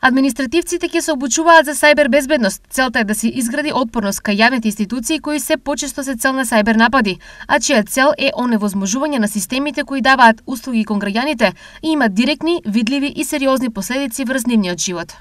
Административците ќе се обучуваат за сајбер безбедност. Целта е да се изгради отпорност кај јавните институции кои се почесто се цел на сајбер напади, а чија цел е оневозможување на системите кои даваат услуги кон граѓаните и имаат директни, видливи и сериозни последици врз нивниот живот.